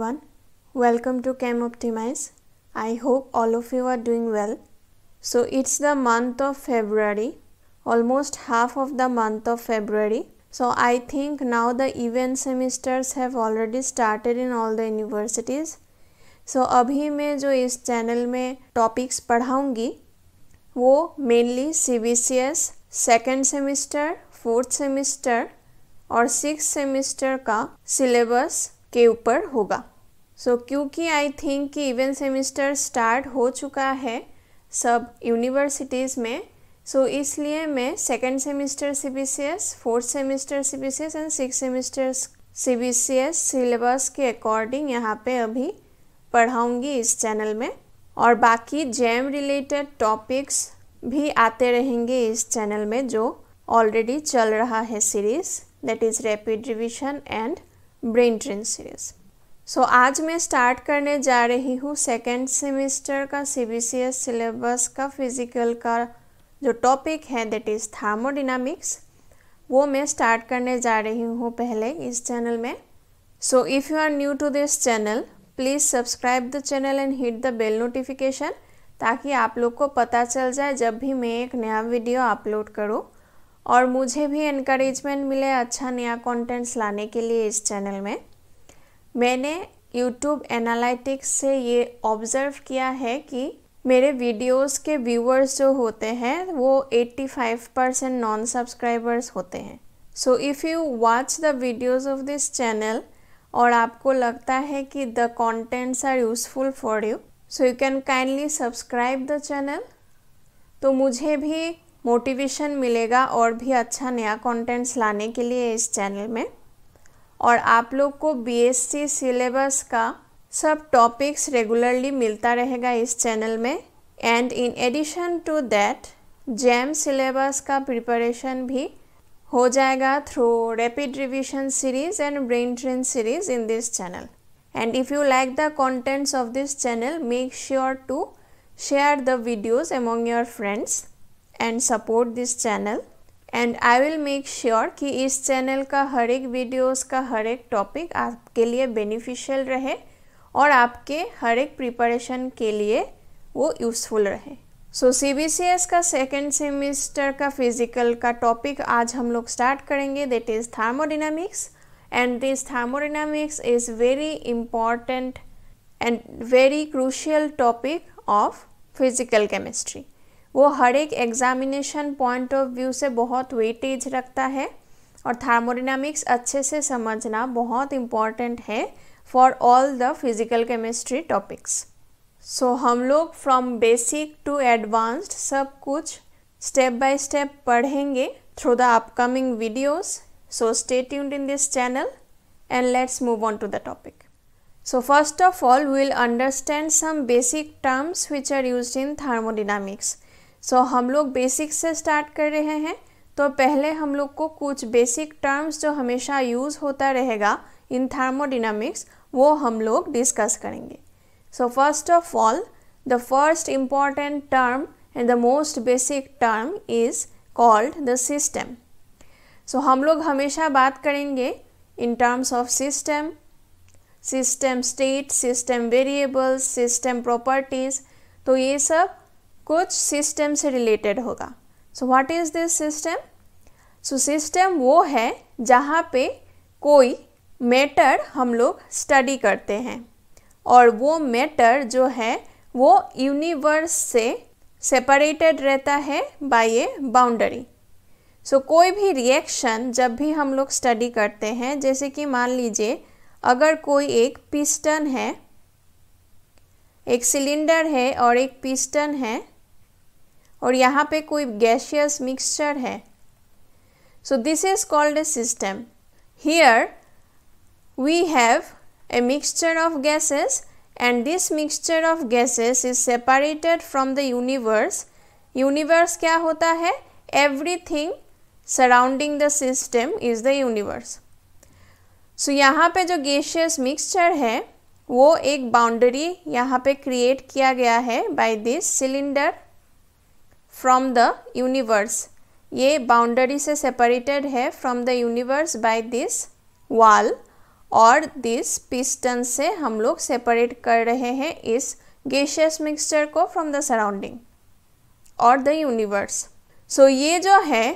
everyone. Welcome to Chem Optimize. I hope all of you are doing well. So it's the month of February, almost half of the month of February. So I think now the event semesters have already started in all the universities. So अभी मैं जो इस channel में topics पढ़ाऊँगी वो mainly C B C S second semester fourth semester और six semester का syllabus के ऊपर होगा सो so, क्योंकि आई थिंक कि इवन सेमिस्टर स्टार्ट हो चुका है सब यूनिवर्सिटीज़ में सो so, इसलिए मैं second semester C B C S fourth semester C B C S and six semester C B C S syllabus के अकॉर्डिंग यहाँ पे अभी पढ़ाऊँगी इस चैनल में और बाकी जैम रिलेटेड टॉपिक्स भी आते रहेंगे इस चैनल में जो ऑलरेडी चल रहा है series that is rapid revision and brain train series so so, आज मैं स्टार्ट करने जा रही हूँ सेकेंड सेमेस्टर का C B C S syllabus का फिजिकल का जो टॉपिक है दैट इज़ थर्मोडिनामिक्स वो मैं स्टार्ट करने जा रही हूँ पहले इस चैनल में so if you are new to this channel please subscribe the channel and hit the bell notification ताकि आप लोग को पता चल जाए जब भी मैं एक नया वीडियो अपलोड करूँ और मुझे भी इनक्रेजमेंट मिले अच्छा नया कॉन्टेंट्स लाने के लिए इस चैनल में मैंने यूट्यूब एनालिटिक्स से ये ऑब्ज़र्व किया है कि मेरे वीडियोस के व्यूअर्स जो होते हैं वो 85 परसेंट नॉन सब्सक्राइबर्स होते हैं so if you watch the videos of this channel और आपको लगता है कि the contents are useful for you so you can kindly subscribe the channel तो मुझे भी मोटिवेशन मिलेगा और भी अच्छा नया कंटेंट्स लाने के लिए इस चैनल में और आप लोग को बीएससी सिलेबस का सब टॉपिक्स रेगुलरली मिलता रहेगा इस चैनल में and in addition to that JAM syllabus का प्रिपरेशन भी हो जाएगा through rapid revision series and brain train series in this channel and if you like the contents of this channel make sure to share the videos among your friends and support this channel and I will make sure कि इस channel का हर एक videos का हर एक topic आपके लिए beneficial रहे और आपके हर एक प्रिपरेशन के लिए वो यूज़फुल रहे so C B C S का सेकेंड सेमेस्टर का फिजिकल का टॉपिक आज हम लोग स्टार्ट करेंगे that is thermodynamics and this thermodynamics is very important and very crucial topic of physical chemistry वो हर एक एग्जामिनेशन पॉइंट ऑफ व्यू से बहुत वेटेज रखता है और थर्मोडिनामिक्स अच्छे से समझना बहुत इम्पॉर्टेंट है for all the physical chemistry topics so हम लोग फ्रॉम बेसिक टू एडवांस्ड सब कुछ स्टेप बाय स्टेप पढ़ेंगे through the upcoming videos so stay tuned in this channel and let's move on to the topic so first of all we'll understand some basic terms which are use in thermodynamics so so, हम लोग basic से start कर रहे हैं तो पहले हम लोग को कुछ बेसिक टर्म्स जो हमेशा यूज़ होता रहेगा इन थर्मोडिनमिक्स वो हम लोग डिस्कस करेंगे so first of all the first important term and the most basic term is called the system so हम लोग हमेशा बात करेंगे in terms of system system state system variables system properties तो ये सब कुछ सिस्टम से रिलेटेड होगा so what is this system so system वो है जहाँ पे कोई मैटर हम लोग स्टडी करते हैं और वो मैटर जो है वो यूनिवर्स से सेपरेटेड रहता है बाय ए बाउंड्री सो कोई भी रिएक्शन जब भी हम लोग स्टडी करते हैं जैसे कि मान लीजिए अगर कोई एक पिस्टन है एक सिलेंडर है और एक पिस्टन है और यहाँ पे कोई गैशियस मिक्सचर है so this is called a system here we have a mixture of gases and this mixture of gases is separated from the universe universe क्या होता है everything surrounding the system is the universe so यहाँ पे जो gaseous mixture है वो एक boundary यहाँ पे क्रिएट किया गया है by this cylinder from the universe ये बाउंड्री से सेपरेटेड है from the universe by this wall और दिस पिस्टन से हम लोग सेपरेट कर रहे हैं इस गेशियस मिक्सचर को फ्रॉम द सराउंडिंग और द यूनिवर्स सो ये जो है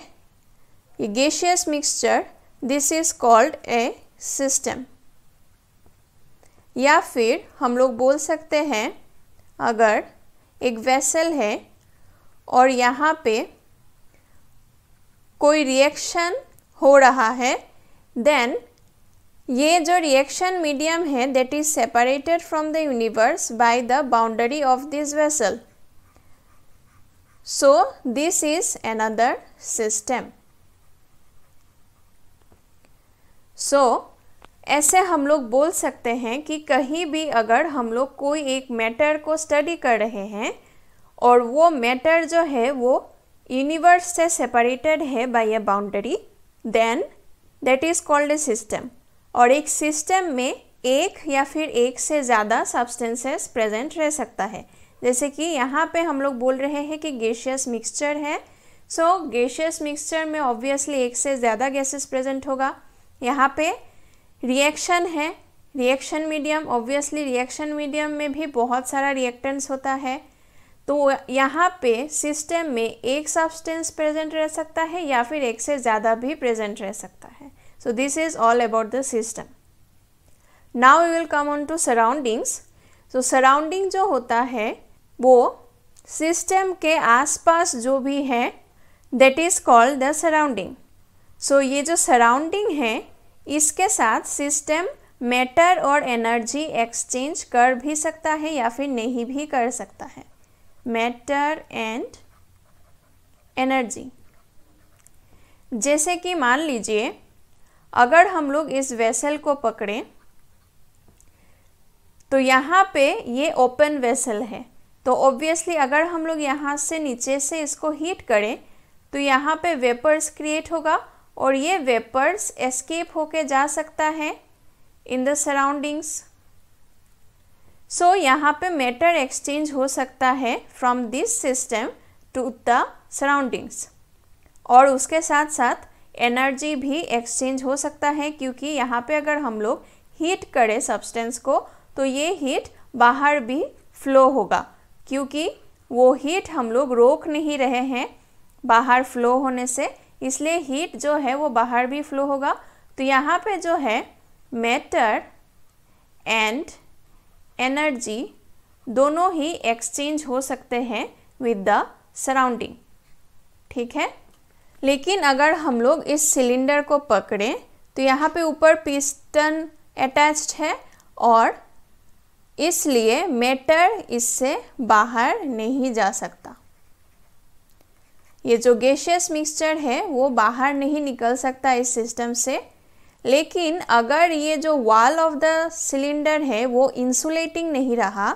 ये gaseous mixture this is called a system या फिर हम लोग बोल सकते हैं अगर एक वेसल है और यहाँ पे कोई रिएक्शन हो रहा है देन ये जो रिएक्शन मीडियम है that is separated from the universe by the boundary of this vessel so this is another system so ऐसे हम लोग बोल सकते हैं कि कहीं भी अगर हम लोग कोई एक मैटर को स्टडी कर रहे हैं और वो मैटर जो है वो यूनिवर्स से सेपरेटेड है by a boundary then that is called a system और एक सिस्टम में एक या फिर एक से ज़्यादा सब्सटेंसेस प्रेजेंट रह सकता है जैसे कि यहाँ पे हम लोग बोल रहे हैं कि गैशियस मिक्सचर है सो गैशियस मिक्सचर में ऑब्वियसली एक से ज़्यादा गैसेस प्रेजेंट होगा यहाँ पे रिएक्शन है reaction medium obviously reaction medium में भी बहुत सारा रिएक्टेंट्स होता है तो यहाँ पे सिस्टम में एक सब्सटेंस प्रेजेंट रह सकता है या फिर एक से ज़्यादा भी प्रेजेंट रह सकता है so this is all about the system now you will come on to surroundings so surrounding जो होता है वो सिस्टम के आसपास जो भी है that is called the surrounding so ये जो सराउंडिंग है इसके साथ सिस्टम मैटर और एनर्जी एक्सचेंज कर भी सकता है या फिर नहीं भी कर सकता है मैटर एंड एनर्जी जैसे कि मान लीजिए अगर हम लोग इस वेसल को पकड़ें तो यहाँ पे ये ओपन वेसल है तो ऑब्वियसली अगर हम लोग यहाँ से नीचे से इसको हीट करें तो यहाँ पे वेपर्स क्रिएट होगा और ये वेपर्स एस्केप होके जा सकता है in the surroundings so so, यहाँ पे मैटर एक्सचेंज हो सकता है from this system to the surroundings और उसके साथ साथ एनर्जी भी एक्सचेंज हो सकता है क्योंकि यहाँ पे अगर हम लोग हीट करें सब्सटेंस को तो ये हीट बाहर भी फ्लो होगा क्योंकि वो हीट हम लोग रोक नहीं रहे हैं बाहर फ्लो होने से इसलिए हीट जो है वो बाहर भी फ्लो होगा तो यहाँ पे जो है मैटर एंड एनर्जी दोनों ही एक्सचेंज हो सकते हैं विद द सराउंडिंग ठीक है लेकिन अगर हम लोग इस सिलेंडर को पकड़ें तो यहाँ पे ऊपर पिस्टन अटैच्ड है और इसलिए मेटर इससे बाहर नहीं जा सकता ये जो गैशियस मिक्सचर है वो बाहर नहीं निकल सकता इस सिस्टम से लेकिन अगर ये जो वॉल ऑफ द सिलेंडर है वो इंसुलेटिंग नहीं रहा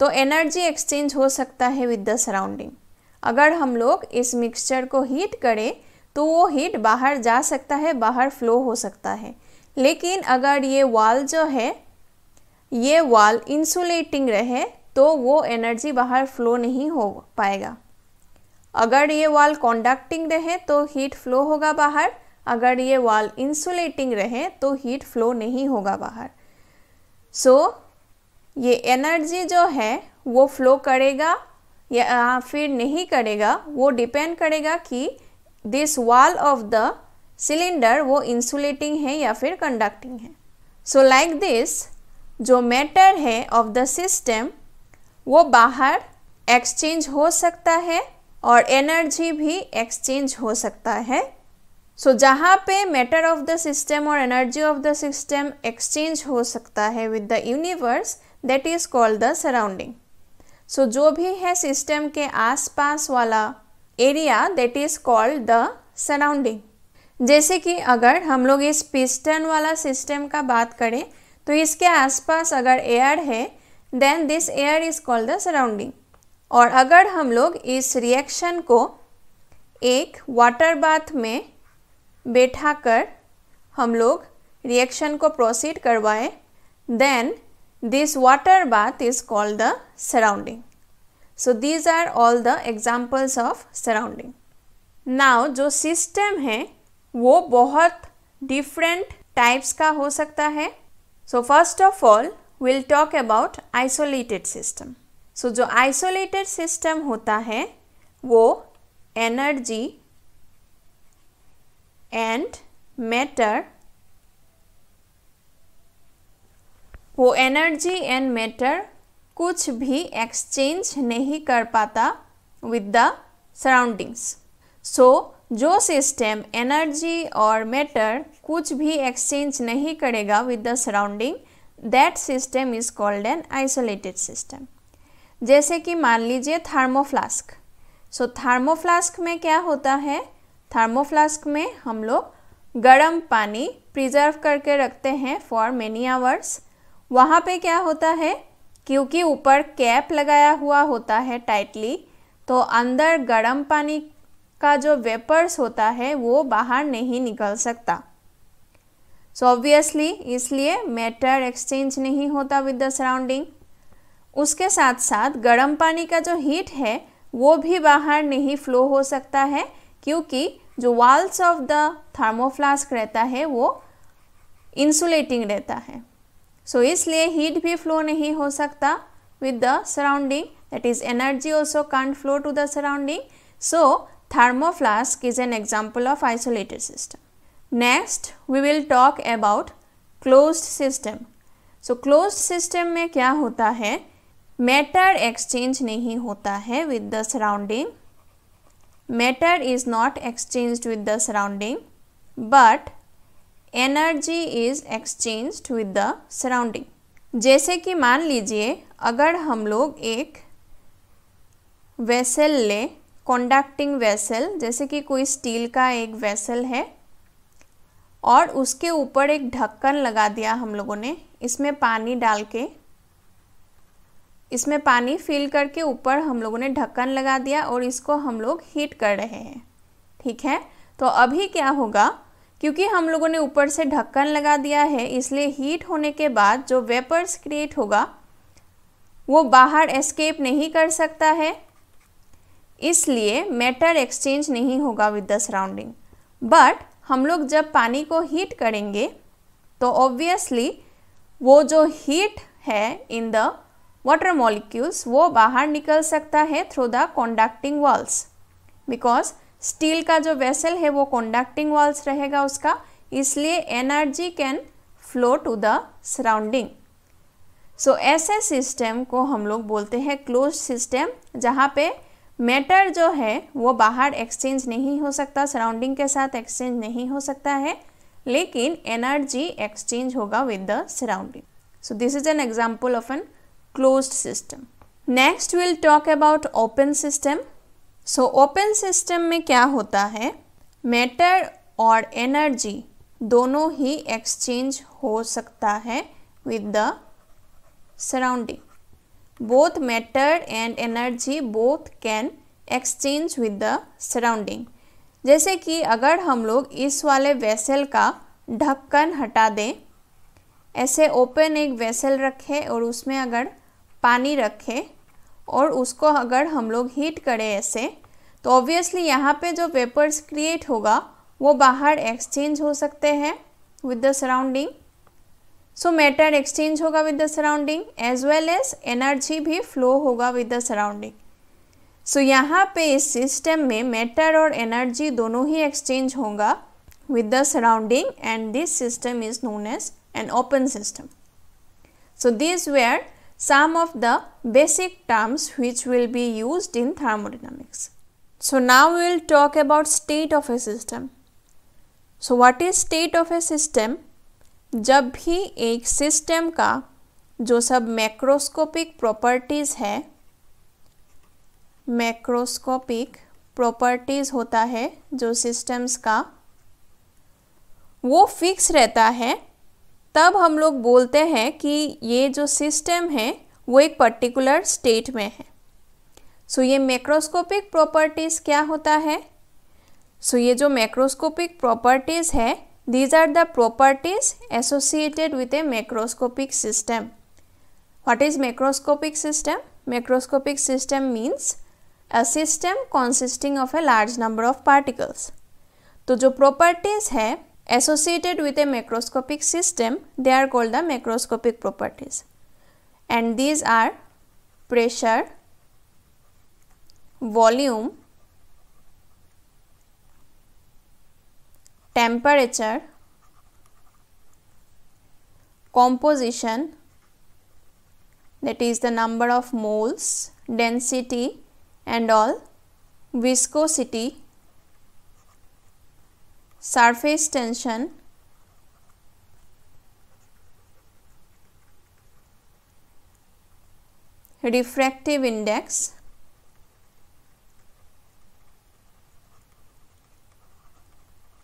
तो एनर्जी एक्सचेंज हो सकता है विद द सराउंडिंग अगर हम लोग इस मिक्सचर को हीट करें तो वो हीट बाहर जा सकता है बाहर फ्लो हो सकता है लेकिन अगर ये वॉल जो है ये वॉल इंसुलेटिंग रहे तो वो एनर्जी बाहर फ्लो नहीं हो पाएगा अगर ये वॉल कॉन्डक्टिंग रहे तो हीट फ्लो होगा बाहर अगर ये वॉल इंसुलेटिंग रहे तो हीट फ्लो नहीं होगा बाहर सो so, ये एनर्जी जो है वो फ्लो करेगा या फिर नहीं करेगा वो डिपेंड करेगा कि this wall of the cylinder वो इंसुलेटिंग है या फिर कंडक्टिंग है सो लाइक दिस जो मैटर है ऑफ द सिस्टम वो बाहर एक्सचेंज हो सकता है और एनर्जी भी एक्सचेंज हो सकता है सो so, जहाँ पे मैटर ऑफ द सिस्टम और energy of the system exchange हो सकता है with the universe that is called the surrounding so जो भी है सिस्टम के आसपास वाला area that is called the surrounding जैसे कि अगर हम लोग इस पिस्टन वाला सिस्टम का बात करें तो इसके आसपास अगर एयर है then this air is called the surrounding और अगर हम लोग इस रिएक्शन को एक वाटर बाथ में बैठा कर हम लोग रिएक्शन को प्रोसीड करवाएं then this water bath is called the surrounding so these are all the examples of surrounding now जो सिस्टम है वो बहुत डिफरेंट टाइप्स का हो सकता है so first of all will talk about isolated system so जो आइसोलेटेड सिस्टम होता है वो एनर्जी एंड मैटर वो एनर्जी एंड मैटर कुछ भी एक्सचेंज नहीं कर पाता विद द सराउंडिंग्स सो जो सिस्टम एनर्जी और मैटर कुछ भी एक्सचेंज नहीं करेगा with the surrounding that system is called an isolated system जैसे कि मान लीजिए थर्मोफ्लास्क सो थर्मोफ्लास्क में क्या होता है थर्मोफ्लास्क में हम लोग गर्म पानी प्रिजर्व करके रखते हैं फॉर मेनी आवर्स वहाँ पे क्या होता है क्योंकि ऊपर कैप लगाया हुआ होता है टाइटली तो अंदर गर्म पानी का जो वेपर्स होता है वो बाहर नहीं निकल सकता सो so ऑब्वियसली इसलिए मैटर एक्सचेंज नहीं होता विद द सराउंडिंग उसके साथ साथ गर्म पानी का जो हीट है वो भी बाहर नहीं फ्लो हो सकता है क्योंकि जो वाल्स ऑफ द थर्मोफ्लास्क रहता है वो इंसुलेटिंग रहता है सो so, इसलिए हीट भी फ्लो नहीं हो सकता with the surrounding that is energy also can't flow to the surrounding so thermoflask is an example of isolated system next we will talk about close system so close system में क्या होता है matter exchange नहीं होता है with the surrounding matter is not exchanged with the surrounding but energy is exchanged with the surrounding जैसे कि मान लीजिए अगर हम लोग एक वेसल ले कॉन्डक्टिंग वेसल जैसे कि कोई स्टील का एक वेसल है और उसके ऊपर एक ढक्कन लगा दिया हम लोगों ने इसमें पानी डाल के इसमें पानी फिल करके ऊपर हम लोगों ने ढक्कन लगा दिया और इसको हम लोग हीट कर रहे हैं ठीक है तो अभी क्या होगा क्योंकि हम लोगों ने ऊपर से ढक्कन लगा दिया है इसलिए हीट होने के बाद जो वेपर्स क्रिएट होगा वो बाहर एस्केप नहीं कर सकता है इसलिए मैटर एक्सचेंज नहीं होगा विद द सराउंडिंग बट हम लोग जब पानी को हीट करेंगे तो ऑब्वियसली वो जो हीट है इन द वाटर मॉलिक्यूल्स वो बाहर निकल सकता है through the conducting walls because steel का जो वेसल है वो कॉन्डक्टिंग वॉल्स रहेगा उसका इसलिए energy can flow to the surrounding so ऐसे सिस्टम को हम लोग बोलते हैं क्लोज सिस्टम जहाँ पे मैटर जो है वो बाहर एक्सचेंज नहीं हो सकता सराउंडिंग के साथ एक्सचेंज नहीं हो सकता है लेकिन एनर्जी एक्सचेंज होगा with the surrounding so this is an example of an closed system. Next we'll talk about open system. So open system में क्या होता है Matter और energy दोनों ही exchange हो सकता है with the surrounding. Both matter and energy both can exchange with the surrounding. जैसे कि अगर हम लोग इस वाले vessel का ढक्कन हटा दें ऐसे open एक vessel रखें और उसमें अगर पानी रखें और उसको अगर हम लोग हीट करें ऐसे तो ऑब्वियसली यहाँ पे जो वेपर्स क्रिएट होगा वो बाहर एक्सचेंज हो सकते हैं with the surrounding so matter exchange होगा with the surrounding as well as energy भी फ्लो होगा विद द सराउंडिंग सो यहाँ पे इस सिस्टम में मैटर और एनर्जी दोनों ही एक्सचेंज होगा with the surrounding and this system is known as an open system so this were some of the basic terms which will be used in thermodynamics. So now we will talk about state of a system. So what is state of a system? जब भी एक system का जो सब macroscopic properties है macroscopic properties होता है जो सिस्टम्स का वो फिक्स रहता है तब हम लोग बोलते हैं कि ये जो सिस्टम है वो एक पर्टिकुलर स्टेट में है सो so, ये मैक्रोस्कोपिक प्रॉपर्टीज़ क्या होता है सो so, ये जो मैक्रोस्कोपिक प्रॉपर्टीज़ है these are the properties associated with a macroscopic system what is macroscopic system macroscopic system means a system consisting of a large number of particles तो जो properties है associated with a macroscopic system they are called the macroscopic properties and these are pressure, volume, temperature, composition that is the number of moles, density and all, viscosity surface tension refractive index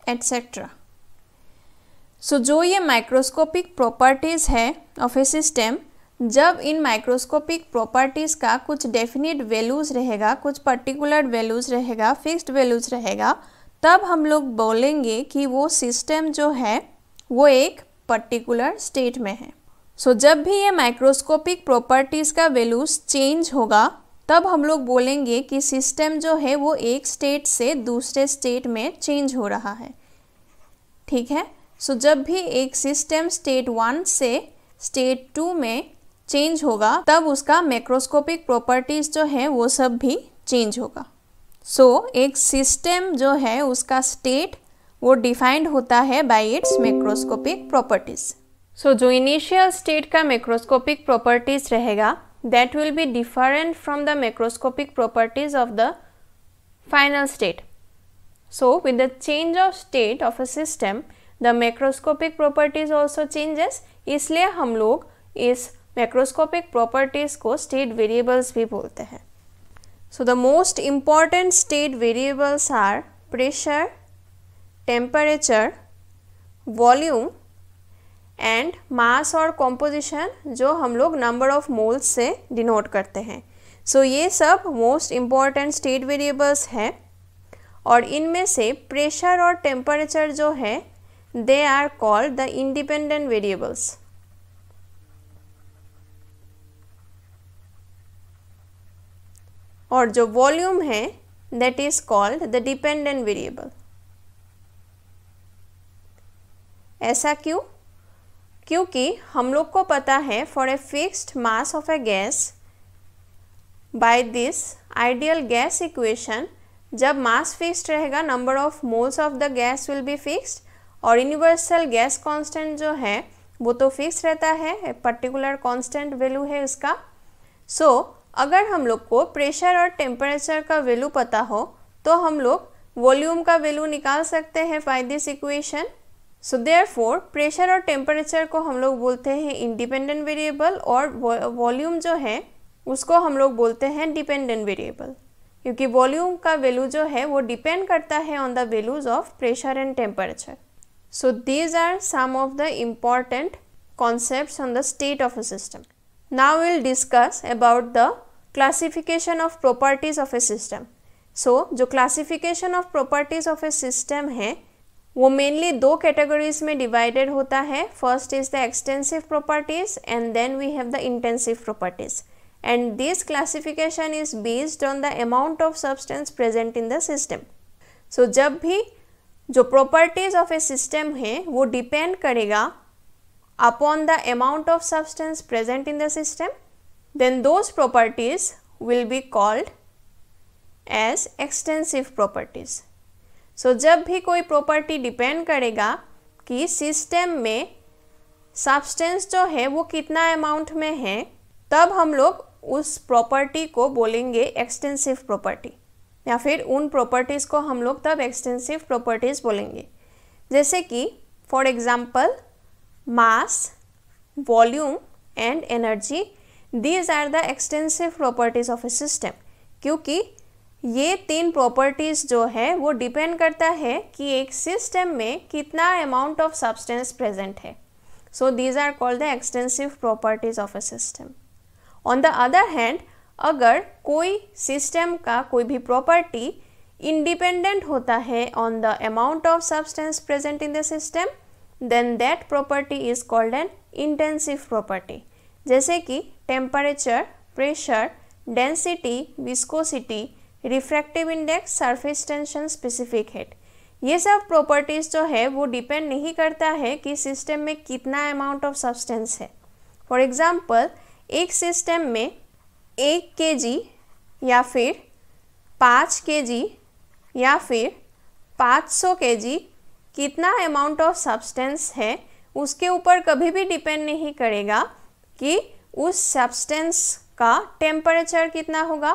et cetera so so, जो ये microscopic properties है of a system जब इन microscopic properties का कुछ definite values रहेगा कुछ particular values रहेगा फिक्स्ड वैल्यूज़ रहेगा तब हम लोग बोलेंगे कि वो सिस्टम जो है वो एक पर्टिकुलर स्टेट में है सो so, जब भी ये माइक्रोस्कोपिक प्रॉपर्टीज़ का वैल्यूज चेंज होगा तब हम लोग बोलेंगे कि सिस्टम जो है वो एक स्टेट से दूसरे स्टेट में चेंज हो रहा है ठीक है सो so, जब भी एक सिस्टम स्टेट वन से स्टेट टू में चेंज होगा तब उसका मैक्रोस्कोपिक प्रॉपर्टीज़ जो है वो सब भी चेंज होगा सो so, एक सिस्टम जो है उसका स्टेट वो डिफाइंड होता है by its macroscopic properties so जो इनिशियल स्टेट का मैक्रोस्कोपिक प्रॉपर्टीज रहेगा that will be different from the macroscopic properties of the final state so with the change of state of a system the macroscopic properties also changes इसलिए हम लोग इस macroscopic properties को state variables भी बोलते हैं So the most important state variables are pressure, temperature, volume and mass और composition जो हम लोग नंबर ऑफ मोल्स से डिनोट करते हैं सो so, ये सब मोस्ट इम्पॉर्टेंट स्टेट वेरिएबल्स हैं और इनमें से प्रेशर और टेम्परेचर जो है they are called the independent variables और जो वॉल्यूम है that is called the dependent variable ऐसा क्यों क्योंकि हम लोग को पता है for a fixed mass of a gas by this ideal gas equation जब मास फिक्स्ड रहेगा number of moles of the gas will be fixed और यूनिवर्सल गैस कांस्टेंट जो है वो तो फिक्स रहता है पर्टिकुलर कांस्टेंट वैल्यू है उसका सो अगर हम लोग को प्रेशर और टेम्परेचर का वैल्यू पता हो तो हम लोग वॉल्यूम का वैल्यू निकाल सकते हैं by this equation so therefore pressure और टेम्परेचर को हम लोग बोलते हैं इंडिपेंडेंट वेरिएबल और वॉल्यूम जो है उसको हम लोग बोलते हैं डिपेंडेंट वेरिएबल क्योंकि वॉल्यूम का वैल्यू जो है वो डिपेंड करता है on the values of pressure and temperature so these are some of the important concept on the state of a system Now we'll discuss about the classification of properties of a system. so, jo classification of properties of a system hai wo mainly do categories mein divided hota hai first is the extensive properties and then we have the intensive properties and this classification is based on the amount of substance present in the system. So jab bhi जो properties of a system है वो depend करेगा upon the amount of substance present in the system, then those properties will be called as extensive properties. so, jab bhi koi property depend karega ki system mein substance जो है वो कितना amount में है तब हम लोग उस प्रॉपर्टी को बोलेंगे एक्सटेंसिव प्रॉपर्टी या फिर उन प्रॉपर्टीज़ को हम लोग तब एक्सटेंसिव प्रॉपर्टीज़ बोलेंगे जैसे कि for example mass volume and energy these are the extensive properties of a system क्योंकि ये तीन प्रॉपर्टीज़ जो है वो डिपेंड करता है कि एक सिस्टम में कितना अमाउंट ऑफ सब्सटेंस प्रेजेंट है so these are called the extensive properties of a system on the other hand अगर कोई सिस्टम का कोई भी प्रॉपर्टी इंडिपेंडेंट होता है on the amount of substance present in the system then that property is called an intensive property जैसे कि temperature pressure density viscosity refractive index surface tension specific heat ये सब प्रॉपर्टीज जो है वो डिपेंड नहीं करता है कि सिस्टम में कितना अमाउंट ऑफ सब्सटेंस है फॉर एग्जाम्पल एक सिस्टम में एक के जी या फिर पाँच के जी या फिर पाँच सौ के जी कितना अमाउंट ऑफ सब्सटेंस है उसके ऊपर कभी भी डिपेंड नहीं करेगा कि उस सब्सटेंस का टेम्परेचर कितना होगा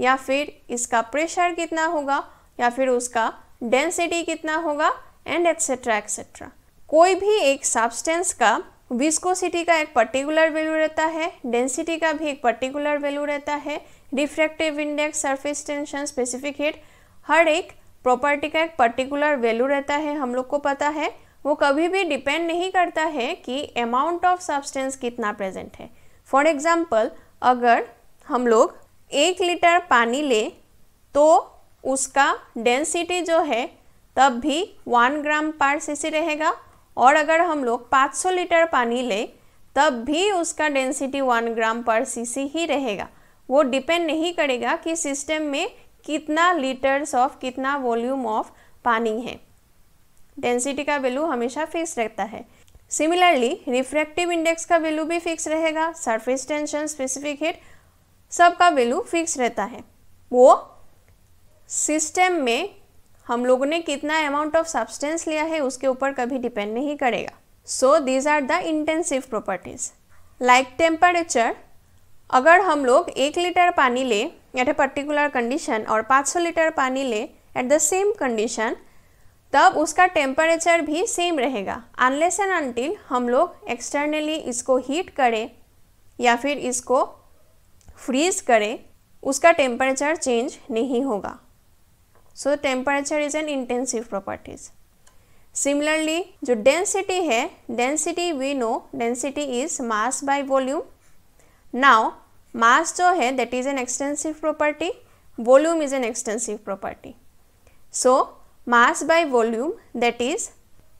या फिर इसका प्रेशर कितना होगा या फिर उसका डेंसिटी कितना होगा एंड एक्सेट्रा एक्सेट्रा कोई भी एक सब्सटेंस का विस्कोसिटी का एक पर्टिकुलर वैल्यू रहता है डेंसिटी का भी एक पर्टिकुलर वैल्यू रहता है refractive index surface tension specific heat हर एक प्रॉपर्टी का एक पर्टिकुलर वैल्यू रहता है हम लोग को पता है वो कभी भी डिपेंड नहीं करता है कि अमाउंट ऑफ सब्सटेंस कितना प्रेजेंट है फॉर एग्जाम्पल अगर हम लोग एक लीटर पानी ले तो उसका डेंसिटी जो है तब भी वन ग्राम पर सीसी रहेगा और अगर हम लोग 500 लीटर पानी ले तब भी उसका डेंसिटी वन ग्राम पर सीसी ही रहेगा वो डिपेंड नहीं करेगा कि सिस्टम में कितना लीटर्स ऑफ कितना वॉल्यूम ऑफ पानी है डेंसिटी का वैल्यू हमेशा फिक्स रहता है सिमिलरली रिफ्रैक्टिव इंडेक्स का वैल्यू भी फिक्स रहेगा सरफेस टेंशन स्पेसिफिक हिट सब का वैल्यू फिक्स रहता है वो सिस्टम में हम लोगों ने कितना अमाउंट ऑफ सब्सटेंस लिया है उसके ऊपर कभी डिपेंड नहीं करेगा so these are the intensive properties like temperature अगर हम लोग एक लीटर पानी लें एट ए पर्टिकुलर कंडीशन और 500 लीटर पानी ले एट द सेम कंडीशन तब उसका टेम्परेचर भी सेम रहेगा अनलेस एंड अनटिल हम लोग एक्सटर्नली इसको हीट करें या फिर इसको फ्रीज करें उसका टेम्परेचर चेंज नहीं होगा so temperature is an intensive properties similarly जो डेंसिटी है density we know density is mass by volume now Mass, जो है that is an extensive property volume is an extensive property so mass by volume that is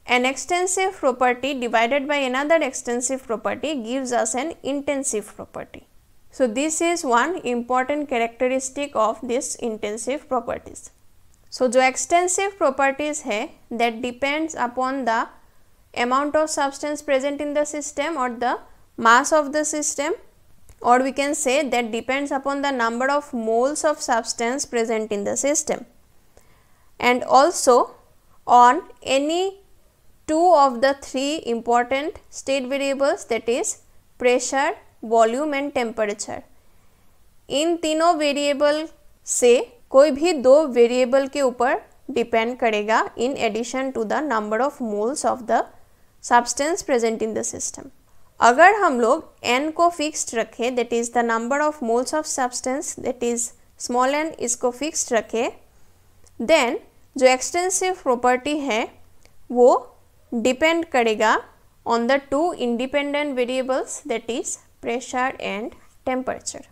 an extensive property divided by another extensive property gives us an intensive property so this is one important characteristic of these intensive properties so the extensive properties है that depends upon the amount of substance present in the system or the mass of the system or we can say that depends upon the number of moles of substance present in the system and also on any two of the three important state variables that is pressure, volume and temperature. In तीनों variable से कोई भी दो variable के ऊपर depend करेगा addition to the number of moles of the substance present in the system. अगर हम लोग n को फिक्स्ड रखें that is the number of moles of substance that is small n इसको फिक्स्ड रखें देन जो एक्सटेंसिव प्रॉपर्टी है वो डिपेंड करेगा on the two independent variables that is pressure and temperature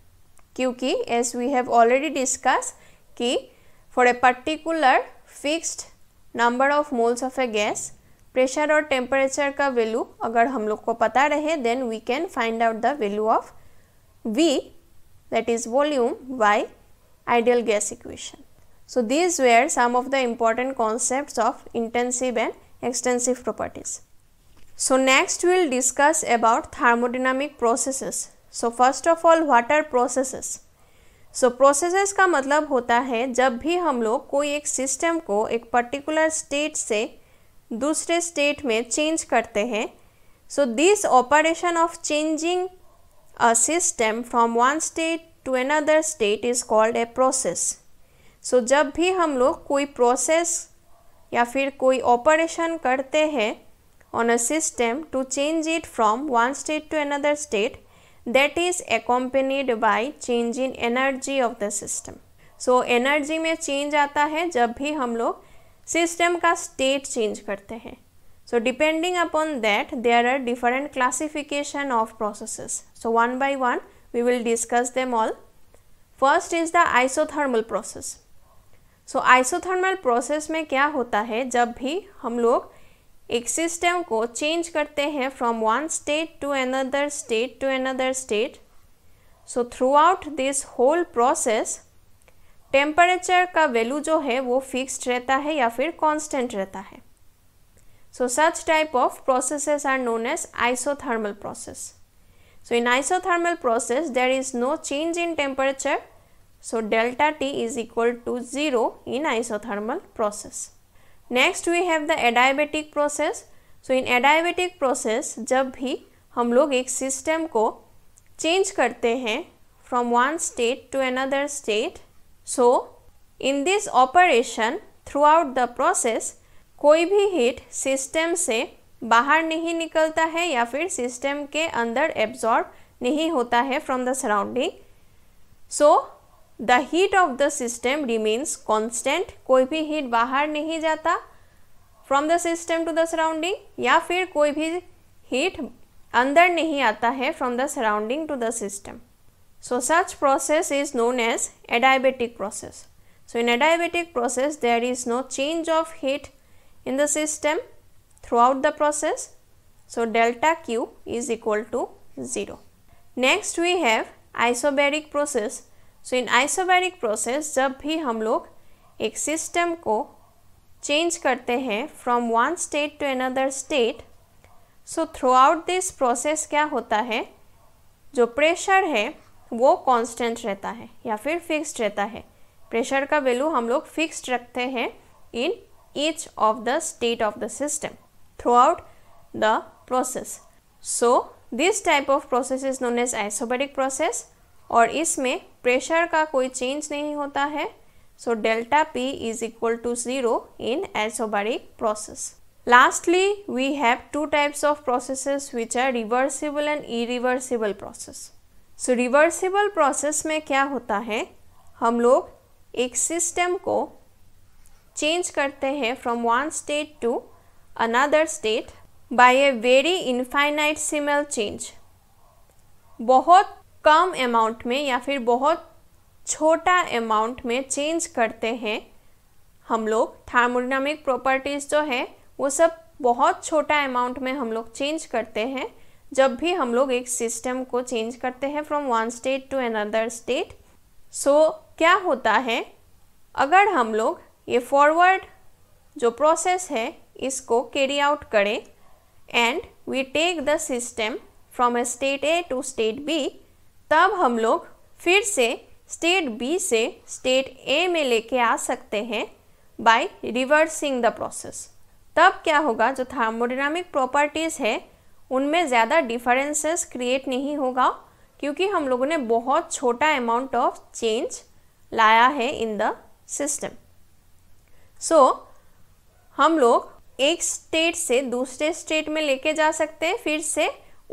क्योंकि as we have already discuss कि for a particular fixed number of moles of a gas pressure और temperature का value अगर हम लोग को पता रहे then we can find out the value of V that is volume by ideal gas equation so these were some of the important concept of intensive and extensive properties so next we'll discuss about thermodynamic processes so first of all what are processes so processes का मतलब होता है जब भी हम लोग कोई एक सिस्टम को एक पर्टिकुलर स्टेट से दूसरे स्टेट में चेंज करते हैं so this operation of changing a system from one state to another state is called a process so जब भी हम लोग कोई प्रोसेस या फिर कोई ऑपरेशन करते हैं on a system to change it from one state to another state that is accompanied by change in energy of the system so energy में चेंज आता है जब भी हम लोग सिस्टम का स्टेट चेंज करते हैं so depending upon that there are different classification of processes so one by one we will discuss them all first is the isothermal process so isothermal process में क्या होता है जब भी हम लोग एक सिस्टम को चेंज करते हैं from one state to another state to another state so throughout this whole process temperature का वैल्यू जो है वो फिक्स्ड रहता है या फिर कांस्टेंट रहता है so such type of processes are known as isothermal process so in isothermal process there is no change in temperature so delta T is equal to zero in isothermal process next we have the adiabatic process so in adiabatic process जब भी हम लोग एक system को change करते हैं from one state to another state so in this operation throughout the process कोई भी हीट सिस्टम से बाहर नहीं निकलता है या फिर सिस्टम के अंदर एब्जॉर्ब नहीं होता है from the surrounding so the heat of the system remains constant कोई भी हीट बाहर नहीं जाता from the system to the surrounding या फिर कोई भी हीट अंदर नहीं आता है from the surrounding to the system So such process is known as adiabatic process. So in adiabatic process there is no change of heat in the system throughout the process. So delta Q is equal to 0. Next we have isobaric process. So in isobaric process jab bhi hum log ek system ko change karte hain from one state to another state. So throughout this process kya hota hai? Jo pressure hai वो constant रहता है या फिर fixed रहता है pressure का value हम लोग फिक्स्ड रखते हैं in each of the state of the system throughout the process so this type of process is known as isobaric process और इसमें प्रेशर का कोई चेंज नहीं होता है so delta P is equal to zero in isobaric process lastly we have two types of processes which are reversible and irreversible process so reversible process में क्या होता है हम लोग एक सिस्टम को चेंज करते हैं from one state to another state by a very infinitesimal change बहुत कम अमाउंट में या फिर बहुत छोटा अमाउंट में चेंज करते हैं हम लोग थर्मोडामिक प्रॉपर्टीज़ जो है वो सब बहुत छोटा अमाउंट में हम लोग चेंज करते हैं जब भी हम लोग एक सिस्टम को चेंज करते हैं from one state to another state so क्या होता है अगर हम लोग ये फॉरवर्ड जो प्रोसेस है इसको कैरी आउट करें and we take the system from state A to state B तब हम लोग फिर से स्टेट बी से स्टेट ए में लेके आ सकते हैं बाय रिवर्सिंग द प्रोसेस तब क्या होगा जो थर्मोडिनामिक प्रॉपर्टीज़ है उनमें ज़्यादा डिफरेंसेस क्रिएट नहीं होगा क्योंकि हम लोगों ने बहुत छोटा अमाउंट ऑफ चेंज लाया है इन द सिस्टम सो हम लोग एक स्टेट से दूसरे स्टेट में लेके जा सकते हैं फिर से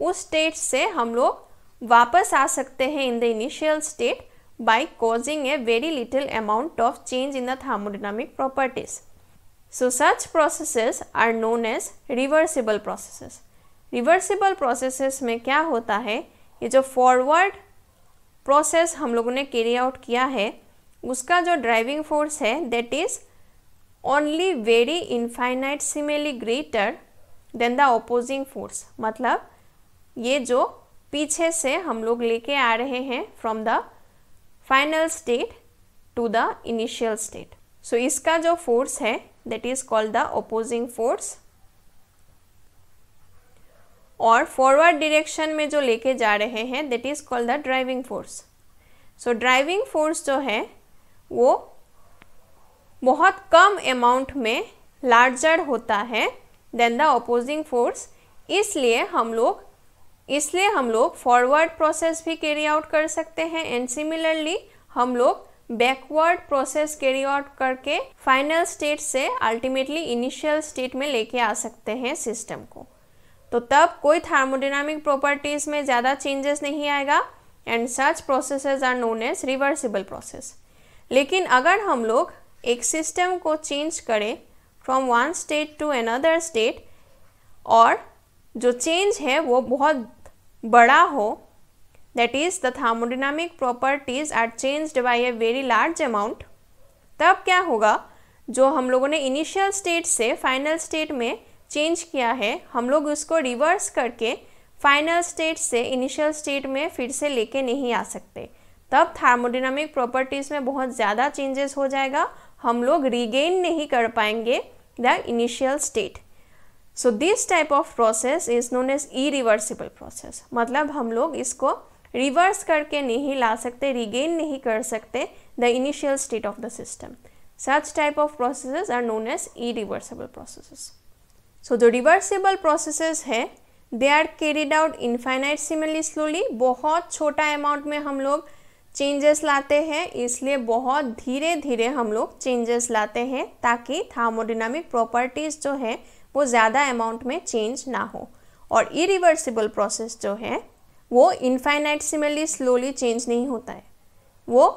उस स्टेट से हम लोग वापस आ सकते हैं in the initial state by causing a very little amount of change in the thermodynamic properties so such processes are known as reversible processes reversible processes में क्या होता है ये जो फॉरवर्ड प्रोसेस हम लोगों ने कैरी आउट किया है उसका जो ड्राइविंग फोर्स है that is only very infinitesimally greater than the opposing force मतलब ये जो पीछे से हम लोग लेके आ रहे हैं from the final state to the initial state so इसका जो फोर्स है that is called the opposing force और फॉरवर्ड डिरेक्शन में जो लेके जा रहे हैं that is called the driving force so driving force जो है वो बहुत कम अमाउंट में लार्जर होता है देन द अपोजिंग फोर्स इसलिए हम लोग इसलिए हम लोग फॉरवर्ड प्रोसेस भी कैरी आउट कर सकते हैं एंड सिमिलरली हम लोग बैकवर्ड प्रोसेस कैरी आउट करके फाइनल स्टेट से अल्टीमेटली इनिशियल स्टेट में लेके आ सकते हैं सिस्टम को तो तब कोई थर्मोडिनामिक प्रॉपर्टीज़ में ज़्यादा चेंजेस नहीं आएगा and such processes are known as reversible process लेकिन अगर हम लोग एक सिस्टम को चेंज करें from one state to another state और जो चेंज है वो बहुत बड़ा हो that is the thermodynamic properties are changed by a very large amount तब क्या होगा जो हम लोगों ने इनिशियल स्टेट से फाइनल स्टेट में चेंज किया है हम लोग उसको रिवर्स करके फाइनल स्टेट से इनिशियल स्टेट में फिर से लेके नहीं आ सकते तब थर्मोडिनामिक प्रॉपर्टीज़ में बहुत ज़्यादा चेंजेस हो जाएगा हम लोग रिगेन नहीं कर पाएंगे the initial state so this type of process is known as irreversible process मतलब हम लोग इसको रिवर्स करके नहीं ला सकते रिगेन नहीं कर सकते the initial state of the system such type of process are known as irreversible process so जो रिवर्सिबल प्रोसेसेस है they are carried out infinitesimally slowly बहुत छोटा अमाउंट में हम लोग चेंजेस लाते हैं इसलिए बहुत धीरे धीरे हम लोग चेंजेस लाते हैं ताकि थार्मोडिनामिक प्रॉपर्टीज़ जो है वो ज़्यादा अमाउंट में चेंज ना हो और इरिवर्सिबल प्रोसेस जो है वो इनफाइनाइट सिमिली स्लोली चेंज नहीं होता है वो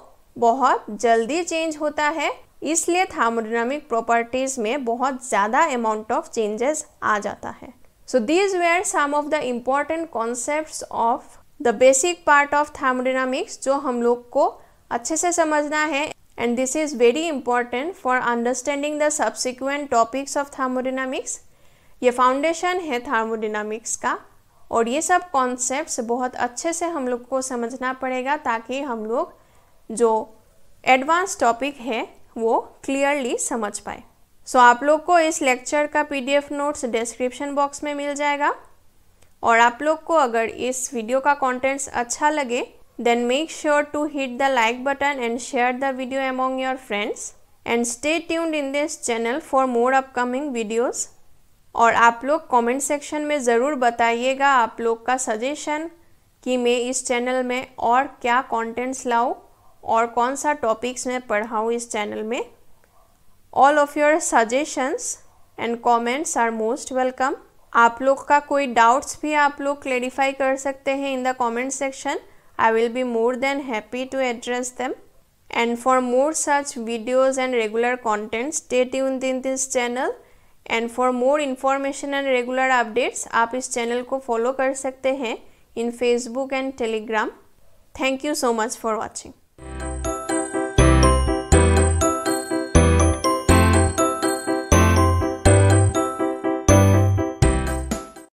बहुत जल्दी चेंज होता है इसलिए थार्मोडाइनमिक प्रॉपर्टीज़ में बहुत ज़्यादा अमाउंट ऑफ चेंजेस आ जाता है so these were some of the important concept of the basic part of thermodynamics जो हम लोग को अच्छे से समझना है and this is very important for understanding the subsequent topics of thermodynamics ये फाउंडेशन है thermodynamics का और ये सब कॉन्सेप्ट्स बहुत अच्छे से हम लोग को समझना पड़ेगा ताकि हम लोग जो एडवांस टॉपिक है वो क्लियरली समझ पाए सो so, आप लोग को इस लेक्चर का पीडीएफ नोट्स डिस्क्रिप्शन बॉक्स में मिल जाएगा और आप लोग को अगर इस वीडियो का कंटेंट्स अच्छा लगे then make sure to hit the like button and share the video among your friends and stay tuned in this channel for more upcoming videos और आप लोग कमेंट सेक्शन में ज़रूर बताइएगा आप लोग का सजेशन कि मैं इस चैनल में और क्या कंटेंट्स लाऊं और कौन सा टॉपिक्स मैं पढ़ाऊँ इस चैनल में all of your suggestions and comments are most welcome आप लोग का कोई डाउट्स भी आप लोग क्लेरिफाई कर सकते हैं in the comment section I will be more than happy to address them and for more such videos and regular contents state in दिन this channel and for more information and regular updates आप इस चैनल को follow कर सकते हैं in Facebook and Telegram thank you so much for watching